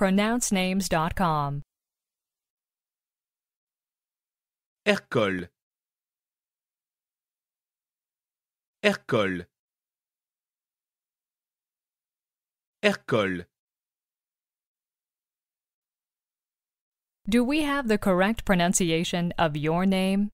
pronouncenames.com. Ercole. Ercole. Ercole. Do we have the correct pronunciation of your name?